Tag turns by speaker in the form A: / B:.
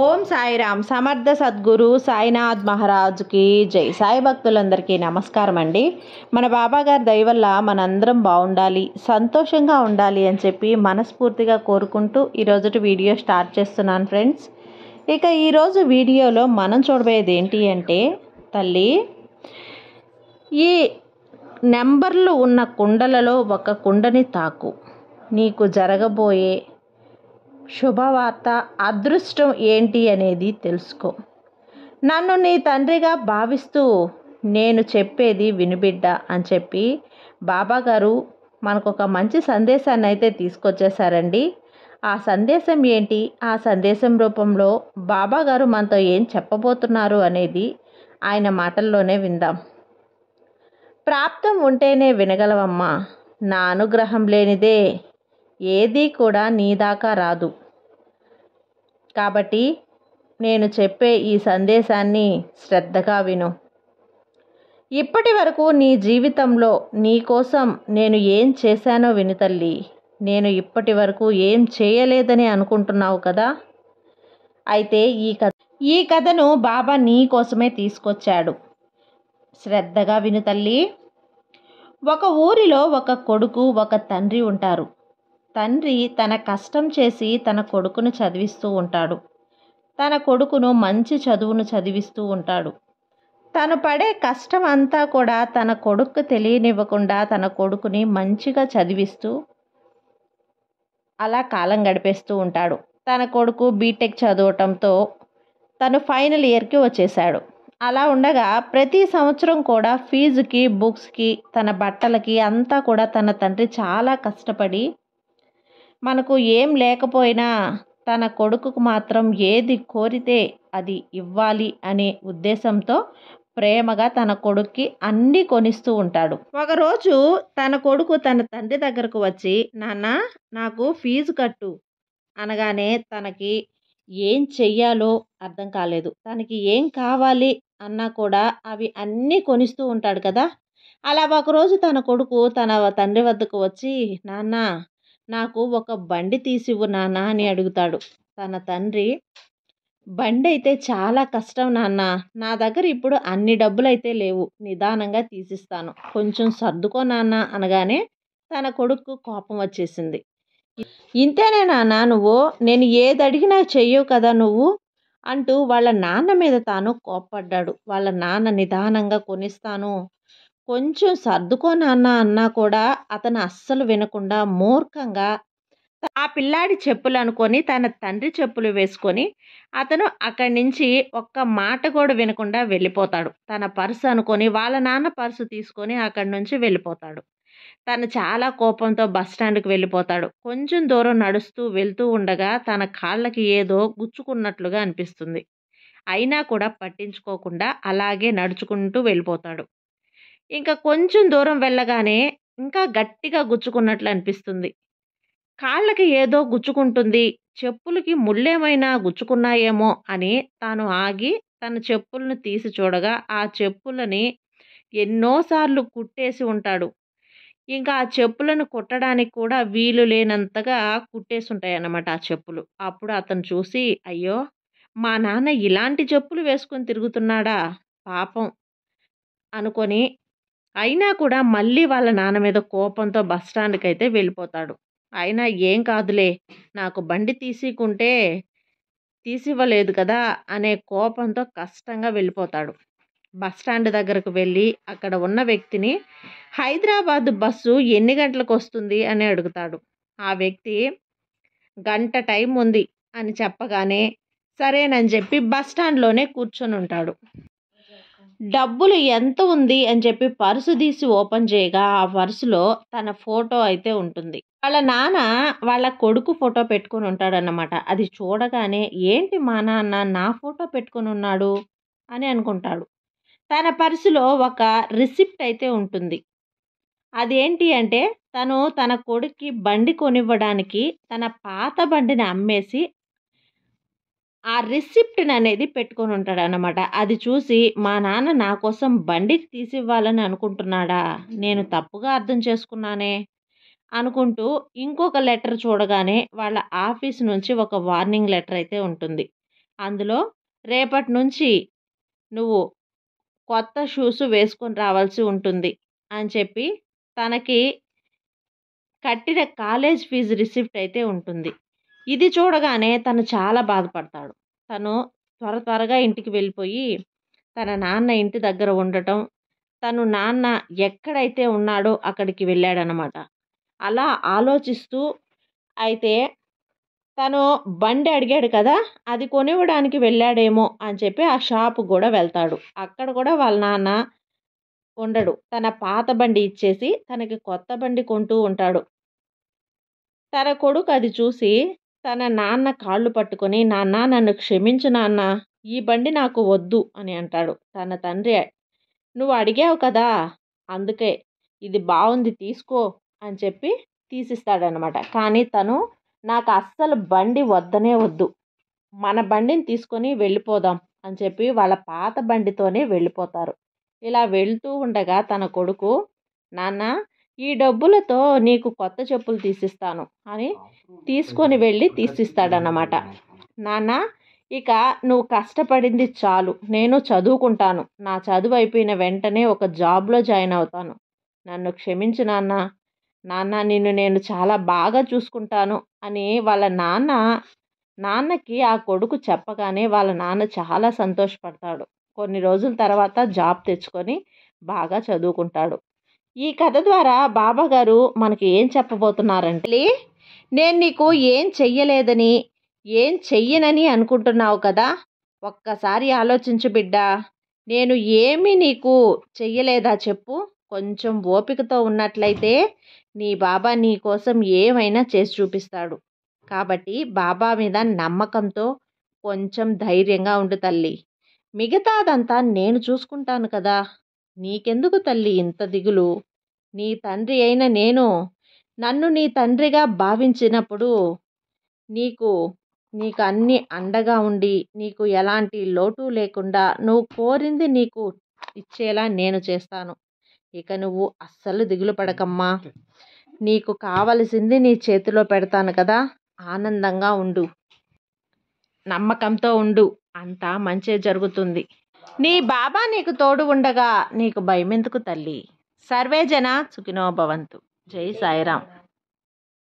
A: ఓం సాయిరామ్ సమర్థ సద్గురు సాయినాథ్ మహారాజుకి జై సాయి భక్తులందరికీ నమస్కారం అండి మన బాబాగారి దయవల్ల మనందరం బాగుండాలి సంతోషంగా ఉండాలి అని చెప్పి మనస్ఫూర్తిగా కోరుకుంటూ ఈరోజు వీడియో స్టార్ట్ చేస్తున్నాను ఫ్రెండ్స్ ఇక ఈరోజు వీడియోలో మనం చూడబోయేది ఏంటి అంటే తల్లి ఈ నెంబర్లు ఉన్న కుండలలో ఒక కుండని తాకు నీకు జరగబోయే శుభవార్త అదృష్టం ఏంటి అనేది తెలుసుకో నన్ను నీ తండ్రిగా భావిస్తూ నేను చెప్పేది వినిబిడ్డ అని చెప్పి బాబాగారు మనకు ఒక మంచి సందేశాన్ని అయితే తీసుకొచ్చేసారండి ఆ సందేశం ఏంటి ఆ సందేశం రూపంలో బాబాగారు మనతో ఏం చెప్పబోతున్నారు అనేది ఆయన మాటల్లోనే విందాం ప్రాప్తం ఉంటేనే వినగలవమ్మా నా అనుగ్రహం లేనిదే ఏదీ కూడా నీ దాకా రాదు కాబట్టి నేను చెప్పే ఈ సందేశాన్ని శ్రద్ధగా విను ఇప్పటి వరకు నీ జీవితంలో నీ కోసం నేను ఏం చేశానో విను తల్లి నేను ఇప్పటి వరకు ఏం చేయలేదని అనుకుంటున్నావు కదా అయితే ఈ కథ ఈ కథను బాబా నీ కోసమే తీసుకొచ్చాడు శ్రద్ధగా విను తల్లి ఒక ఊరిలో ఒక కొడుకు ఒక తండ్రి ఉంటారు తండ్రి తన కష్టం చేసి తన కొడుకును చదివిస్తూ ఉంటాడు తన కొడుకును మంచి చదువును చదివిస్తూ ఉంటాడు తను పడే కష్టం అంతా కూడా తన కొడుకు తెలియనివ్వకుండా తన కొడుకుని మంచిగా చదివిస్తూ అలా కాలం గడిపేస్తూ ఉంటాడు తన కొడుకు బీటెక్ చదవటంతో తను ఫైనల్ ఇయర్కి వచ్చేశాడు అలా ఉండగా ప్రతి సంవత్సరం కూడా ఫీజుకి బుక్స్కి తన బట్టలకి అంతా కూడా తన తండ్రి చాలా కష్టపడి మనకు ఏం లేకపోయినా తన కొడుకుకు మాత్రం ఏది కోరితే అది ఇవ్వాలి అనే ఉద్దేశంతో ప్రేమగా తన కొడుక్కి అన్నీ కొనిస్తూ ఉంటాడు ఒకరోజు తన కొడుకు తన తండ్రి దగ్గరకు వచ్చి నాన్న నాకు ఫీజు కట్టు అనగానే తనకి ఏం చెయ్యాలో అర్థం కాలేదు తనకి ఏం కావాలి అన్నా కూడా అవి అన్నీ కొనిస్తూ ఉంటాడు కదా అలా ఒకరోజు తన కొడుకు తన తండ్రి వద్దకు వచ్చి నాన్న నాకు ఒక బండి తీసివ్వు నాన్న అని అడుగుతాడు తన తండ్రి బండి అయితే చాలా కష్టం నాన్న నా దగ్గర ఇప్పుడు అన్ని డబ్బులు అయితే లేవు నిదానంగా తీసిస్తాను కొంచెం సర్దుకో నాన్న అనగానే తన కొడుకు కోపం వచ్చేసింది ఇంతేనే నాన్న నువ్వు నేను ఏది అడిగినా చెయ్యవు కదా నువ్వు అంటూ వాళ్ళ నాన్న మీద తాను కోప్పడ్డాడు వాళ్ళ నాన్న నిదానంగా కొనిస్తాను కొంచెం సర్దుకో నాన్న అన్నా కూడా అతను అస్సలు వినకుండా మూర్ఖంగా ఆ పిల్లాడి చెప్పులు అనుకొని తన తండ్రి చెప్పులు వేసుకొని అతను అక్కడి నుంచి ఒక్క మాట కూడా వినకుండా వెళ్ళిపోతాడు తన పర్సు అనుకొని వాళ్ళ నాన్న పర్సు తీసుకొని అక్కడి నుంచి వెళ్ళిపోతాడు తను చాలా కోపంతో బస్ స్టాండ్కి వెళ్ళిపోతాడు కొంచెం దూరం నడుస్తూ వెళ్తూ ఉండగా తన కాళ్ళకి ఏదో గుచ్చుకున్నట్లుగా అనిపిస్తుంది అయినా కూడా పట్టించుకోకుండా అలాగే నడుచుకుంటూ వెళ్ళిపోతాడు ఇంకా కొంచెం దూరం వెళ్ళగానే ఇంకా గట్టిగా గుచ్చుకున్నట్లు అనిపిస్తుంది కాళ్ళకి ఏదో గుచ్చుకుంటుంది చెప్పులకి ముళ్ళేమైనా గుచ్చుకున్నాయేమో అని తాను ఆగి తన చెప్పులను తీసి చూడగా ఆ చెప్పులని ఎన్నోసార్లు కుట్టేసి ఉంటాడు ఇంకా ఆ చెప్పులను కుట్టడానికి కూడా వీలు లేనంతగా కుట్టేసి అన్నమాట ఆ చెప్పులు అప్పుడు అతను చూసి అయ్యో మా నాన్న ఇలాంటి చెప్పులు వేసుకొని తిరుగుతున్నాడా పాపం అనుకొని అయినా కూడా మళ్ళీ వాళ్ళ నాన్న మీద కోపంతో బస్ స్టాండ్కి అయితే వెళ్ళిపోతాడు అయినా ఏం కాదులే నాకు బండి తీసుకుంటే తీసివ్వలేదు కదా అనే కోపంతో కష్టంగా వెళ్ళిపోతాడు బస్ స్టాండ్ దగ్గరకు వెళ్ళి అక్కడ ఉన్న వ్యక్తిని హైదరాబాద్ బస్సు ఎన్ని గంటలకు వస్తుంది అని అడుగుతాడు ఆ వ్యక్తి గంట టైం ఉంది అని చెప్పగానే సరేనని చెప్పి బస్ స్టాండ్లోనే కూర్చొని ఉంటాడు డబ్బులు ఎంత ఉంది అని చెప్పి పర్సు తీసి ఓపెన్ చేయగా ఆ పర్సులో తన ఫోటో అయితే ఉంటుంది వాళ్ళ నాన్న వాళ్ళ కొడుకు ఫోటో పెట్టుకుని ఉంటాడనమాట అది చూడగానే ఏంటి మా నాన్న నా ఫోటో పెట్టుకుని ఉన్నాడు అని అనుకుంటాడు తన పర్సులో ఒక రిసిప్ట్ అయితే ఉంటుంది అదేంటి అంటే తను తన కొడుక్కి బండి కొనివ్వడానికి తన పాత బండిని అమ్మేసి ఆ రిసిప్ట్ని అనేది పెట్టుకొని ఉంటాడు అనమాట అది చూసి మా నాన్న నా కోసం బండికి తీసివ్వాలని అనుకుంటున్నాడా నేను తప్పుగా అర్థం చేసుకున్నానే అనుకుంటూ ఇంకొక లెటర్ చూడగానే వాళ్ళ ఆఫీస్ నుంచి ఒక వార్నింగ్ లెటర్ అయితే ఉంటుంది అందులో రేపటి నుంచి నువ్వు కొత్త షూస్ వేసుకొని రావాల్సి ఉంటుంది అని చెప్పి తనకి కట్టిన కాలేజ్ ఫీజు రిసిప్ట్ అయితే ఉంటుంది ఇది చూడగానే తను చాలా బాధపడతాడు తను త్వర త్వరగా ఇంటికి వెళ్ళిపోయి తన నాన్న ఇంటి దగ్గర ఉండటం తను నాన్న ఎక్కడైతే ఉన్నాడో అక్కడికి వెళ్ళాడనమాట అలా ఆలోచిస్తూ అయితే తను బండి అడిగాడు కదా అది కొనివ్వడానికి వెళ్ళాడేమో అని చెప్పి ఆ షాప్ కూడా వెళ్తాడు అక్కడ కూడా వాళ్ళ నాన్న ఉండడు తన పాత బండి ఇచ్చేసి తనకి కొత్త బండి కొంటూ ఉంటాడు తన కొడుకు అది చూసి తన నాన్న కాళ్ళు పట్టుకొని నాన్న నన్ను క్షమించు నాన్న ఈ బండి నాకు వద్దు అని అంటాడు తన తండ్రి నువ్వు అడిగావు కదా అందుకే ఇది బాగుంది తీసుకో అని చెప్పి తీసిస్తాడనమాట కానీ తను నాకు అస్సలు బండి వద్దనే వద్దు మన బండిని తీసుకొని వెళ్ళిపోదాం అని చెప్పి వాళ్ళ పాత బండితోనే వెళ్ళిపోతారు ఇలా వెళ్తూ ఉండగా తన కొడుకు నాన్న ఈ డబ్బులతో నీకు కొత్త చెప్పులు తీసిస్తాను అని తీసుకొని వెళ్ళి తీసిస్తాడనమాట నాన్న ఇక నువ్వు కష్టపడింది చాలు నేను చదువుకుంటాను నా చదువు అయిపోయిన వెంటనే ఒక జాబ్లో జాయిన్ అవుతాను నన్ను క్షమించు నాన్న నాన్న నిన్ను నేను చాలా బాగా చూసుకుంటాను అని వాళ్ళ నాన్న నాన్నకి ఆ కొడుకు చెప్పగానే వాళ్ళ నాన్న చాలా సంతోషపడతాడు కొన్ని రోజుల తర్వాత జాబ్ తెచ్చుకొని బాగా చదువుకుంటాడు ఈ కథ ద్వారా బాబాగారు మనకి ఏం చెప్పబోతున్నారంటే నేను నీకు ఏం చెయ్యలేదని ఏం చెయ్యనని అనుకుంటున్నావు కదా ఒక్కసారి ఆలోచించు బిడ్డ నేను ఏమి నీకు చెయ్యలేదా చెప్పు కొంచెం ఓపికతో ఉన్నట్లయితే నీ బాబా నీ కోసం ఏమైనా చేసి చూపిస్తాడు కాబట్టి బాబా మీద నమ్మకంతో కొంచెం ధైర్యంగా ఉండు తల్లి మిగతాదంతా నేను చూసుకుంటాను కదా నీకెందుకు తల్లి ఇంత దిగులు నీ తండ్రి అయిన నేను నన్ను నీ తండ్రిగా భావించినప్పుడు నీకు నీకు అన్ని అండగా ఉండి నీకు ఎలాంటి లోటు లేకుండా నువ్వు కోరింది నీకు ఇచ్చేలా నేను చేస్తాను ఇక నువ్వు అస్సలు దిగులు పడకమ్మా నీకు కావలసింది నీ చేతిలో పెడతాను కదా ఆనందంగా ఉండు నమ్మకంతో ఉండు అంతా మంచే జరుగుతుంది నీ బాబా నీకు తోడు ఉండగా నీకు భయమెందుకు తల్లి సర్వే జన సుఖినోభవంతు జై సాయిరాం